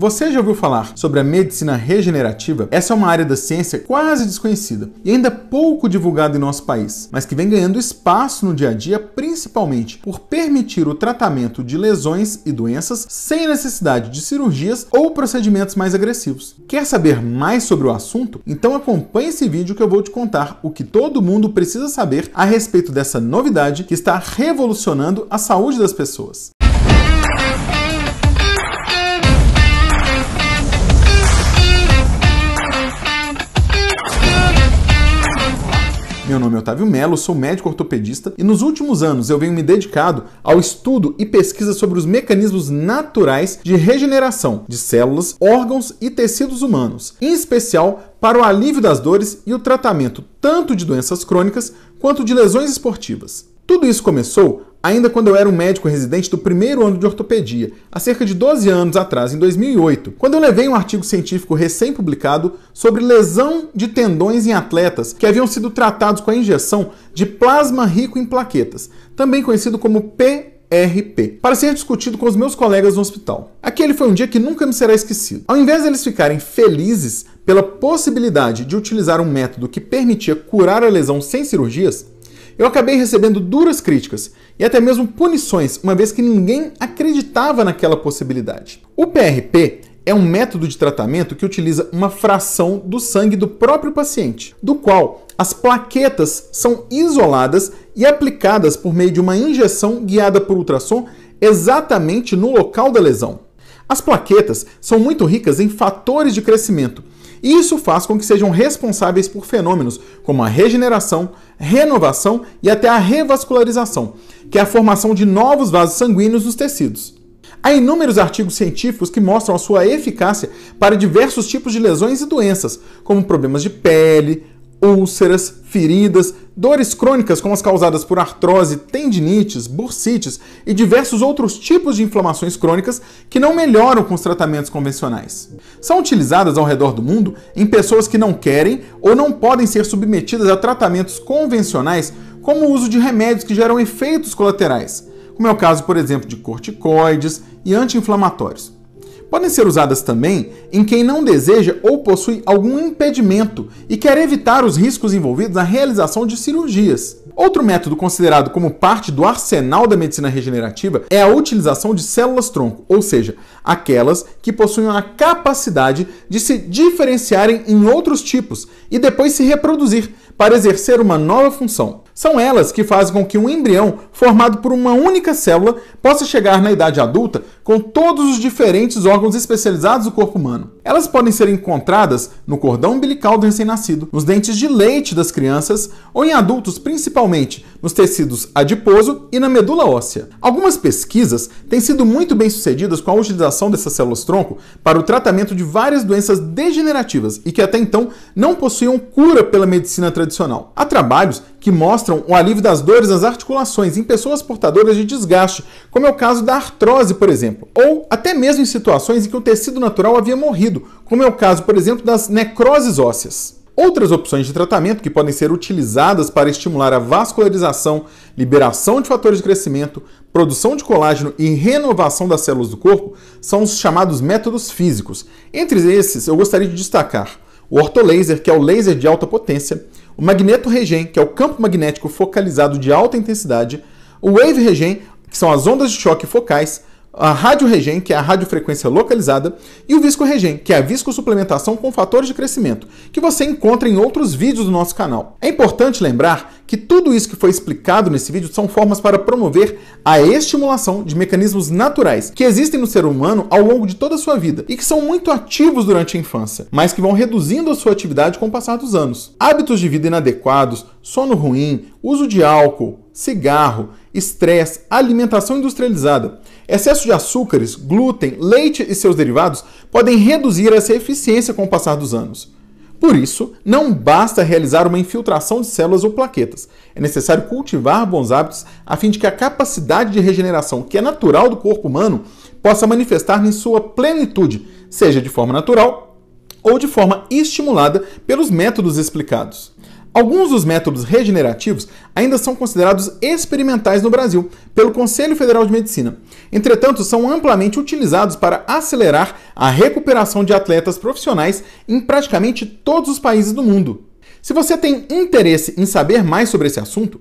Você já ouviu falar sobre a medicina regenerativa? Essa é uma área da ciência quase desconhecida e ainda pouco divulgada em nosso país, mas que vem ganhando espaço no dia a dia principalmente por permitir o tratamento de lesões e doenças sem necessidade de cirurgias ou procedimentos mais agressivos. Quer saber mais sobre o assunto? Então acompanhe esse vídeo que eu vou te contar o que todo mundo precisa saber a respeito dessa novidade que está revolucionando a saúde das pessoas. nome é Otávio Melo, sou médico ortopedista e nos últimos anos eu venho me dedicado ao estudo e pesquisa sobre os mecanismos naturais de regeneração de células, órgãos e tecidos humanos, em especial para o alívio das dores e o tratamento tanto de doenças crônicas quanto de lesões esportivas. Tudo isso começou ainda quando eu era um médico residente do primeiro ano de ortopedia, há cerca de 12 anos atrás, em 2008, quando eu levei um artigo científico recém-publicado sobre lesão de tendões em atletas que haviam sido tratados com a injeção de plasma rico em plaquetas, também conhecido como PRP, para ser discutido com os meus colegas no hospital. Aquele foi um dia que nunca me será esquecido. Ao invés deles ficarem felizes pela possibilidade de utilizar um método que permitia curar a lesão sem cirurgias, eu acabei recebendo duras críticas e até mesmo punições, uma vez que ninguém acreditava naquela possibilidade. O PRP é um método de tratamento que utiliza uma fração do sangue do próprio paciente, do qual as plaquetas são isoladas e aplicadas por meio de uma injeção guiada por ultrassom exatamente no local da lesão. As plaquetas são muito ricas em fatores de crescimento isso faz com que sejam responsáveis por fenômenos como a regeneração, renovação e até a revascularização, que é a formação de novos vasos sanguíneos nos tecidos. Há inúmeros artigos científicos que mostram a sua eficácia para diversos tipos de lesões e doenças, como problemas de pele, úlceras, feridas, dores crônicas como as causadas por artrose, tendinites, bursites e diversos outros tipos de inflamações crônicas que não melhoram com os tratamentos convencionais. São utilizadas ao redor do mundo em pessoas que não querem ou não podem ser submetidas a tratamentos convencionais, como o uso de remédios que geram efeitos colaterais, como é o caso, por exemplo, de corticoides e anti-inflamatórios podem ser usadas também em quem não deseja ou possui algum impedimento e quer evitar os riscos envolvidos na realização de cirurgias. Outro método considerado como parte do arsenal da medicina regenerativa é a utilização de células-tronco, ou seja, aquelas que possuem a capacidade de se diferenciarem em outros tipos e depois se reproduzir para exercer uma nova função. São elas que fazem com que um embrião formado por uma única célula possa chegar na idade adulta com todos os diferentes órgãos especializados do corpo humano. Elas podem ser encontradas no cordão umbilical do recém-nascido, nos dentes de leite das crianças ou em adultos, principalmente nos tecidos adiposo e na medula óssea. Algumas pesquisas têm sido muito bem sucedidas com a utilização dessas células-tronco para o tratamento de várias doenças degenerativas e que até então não possuíam cura pela medicina tradicional. Há trabalhos que mostram o alívio das dores nas articulações em pessoas portadoras de desgaste, como é o caso da artrose, por exemplo exemplo, ou até mesmo em situações em que o tecido natural havia morrido, como é o caso, por exemplo, das necroses ósseas. Outras opções de tratamento que podem ser utilizadas para estimular a vascularização, liberação de fatores de crescimento, produção de colágeno e renovação das células do corpo são os chamados métodos físicos. Entre esses, eu gostaria de destacar o ortolaser, que é o laser de alta potência, o magnetoregen, que é o campo magnético focalizado de alta intensidade, o wave regen, que são as ondas de choque focais, a rádio regen, que é a radiofrequência localizada, e o visco regen, que é a viscosuplementação com fatores de crescimento, que você encontra em outros vídeos do nosso canal. É importante lembrar que tudo isso que foi explicado nesse vídeo são formas para promover a estimulação de mecanismos naturais que existem no ser humano ao longo de toda a sua vida e que são muito ativos durante a infância, mas que vão reduzindo a sua atividade com o passar dos anos. Hábitos de vida inadequados, sono ruim, uso de álcool, cigarro, estresse, alimentação industrializada Excesso de açúcares, glúten, leite e seus derivados podem reduzir essa eficiência com o passar dos anos. Por isso, não basta realizar uma infiltração de células ou plaquetas. É necessário cultivar bons hábitos a fim de que a capacidade de regeneração que é natural do corpo humano possa manifestar em sua plenitude, seja de forma natural ou de forma estimulada pelos métodos explicados. Alguns dos métodos regenerativos ainda são considerados experimentais no Brasil pelo Conselho Federal de Medicina. Entretanto, são amplamente utilizados para acelerar a recuperação de atletas profissionais em praticamente todos os países do mundo. Se você tem interesse em saber mais sobre esse assunto,